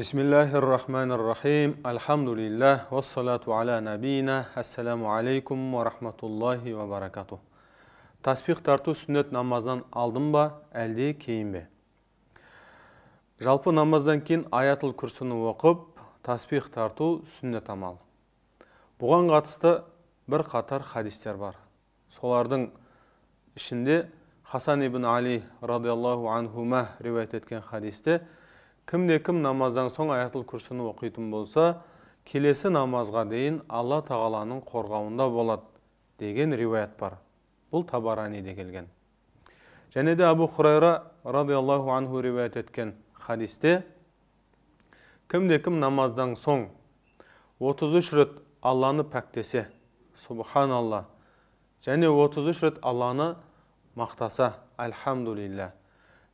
Bismillahirrahmanirrahim. алхамдулиллах Ve salatu аля набийна. алейкум алейкум рахматуллахи уа ve таспих тарту сүннет намаздан алдын ба, әлде кейін бе? Жалпы намаздан кейін аятыл күрсіні оқып, таспих тарту сүннет амал. Бұған қатысты бір қатар хадистер бар. Солардың ішінде Хасан ибн Али радиаллаху анхума риуаят еткен хадисте – кімде кім намаздан соң аятыл күрсіні оқитын болса келесі намазға дейін алла тағаланың қорғауында болады деген риуаят бар бұл табараниде келген және де абу хурайра радиаллаху анху риуаят еткен хадисте кімде кім намаздан соң 33 рет алланы пәктесе субханалла және 33 рет алланы мақтаса альхамдулилля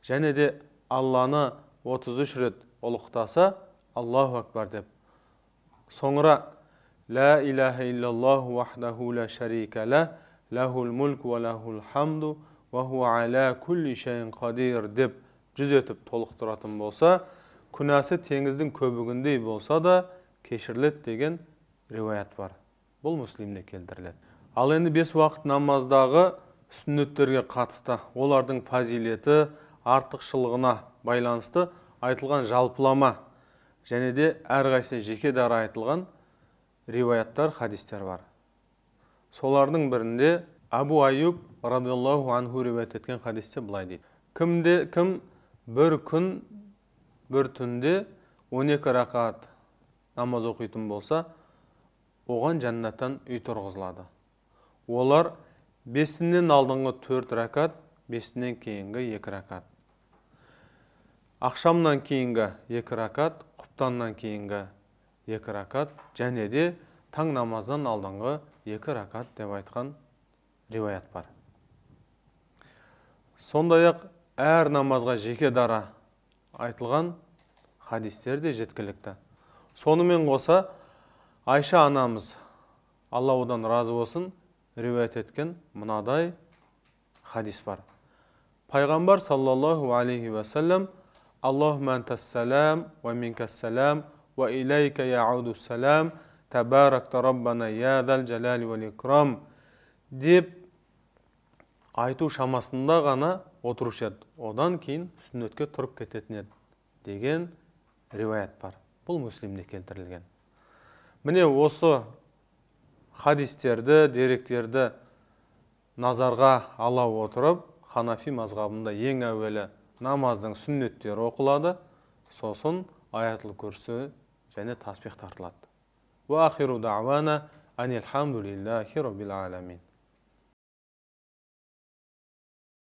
және де алланы 33 рет ұлықтаса аллаху акбар деп соңыра ла иляха иллаллаху вахдаху ла шарика ла ләхул мүлк уа ләхул хамду уа аля кулли шайин қадир деп жүз етіп толықтыратын болса күнәсі теңіздің көбігіндей болса да кешіріледі деген риуаят бар бұл муслимде келтіріледі ал енді бес уақыт намаздағы сүннеттерге қатысты олардың фазилеті артықшылығына байланысты айтылған жалпылама және де әрғайсын жеке дара айтылған риуаяттар хадистер бар солардың бірінде абу аюб радиаллаху анху риуаят еткен хадисте былай дейді кімде кім бір күн бір түнде 12 рақат намаз оқитын болса оған жәннаттан үй тұрғызылады олар бесінен алдыңғы төрт рәкат бесінен кейінгі екі рәкат ақшамнан кейінгі екі ракат құптаннан кейінгі екі ракат және де таң намаздан алдыңғы екі ракат деп айтқан риуаят бар сондай ақ әр намазға жеке дара айтылған хадистер де жеткілікті сонымен қоса айша анамыз алла одан разы болсын риуаят еткен мынадай хадис бар пайғамбар саллаллаху алейхи уассалям Аллахума салам ва салам ва илейка яуду салам табаракта раббана ядал жалали вал икрам деп айту шамасында ғана отырушы еді одан кейін сүннетке тұрып кететін еді деген риуаят бар бұл мүслимде келтірілген міне осы хадистерді деректерді назарға алау отырып ханафи мазғабында ең әуелі намаздың сүннеттері оқылады сосын аятыл көрсі және таспих тартылады уахиру дауана анилхамдулиллахи роббил аламин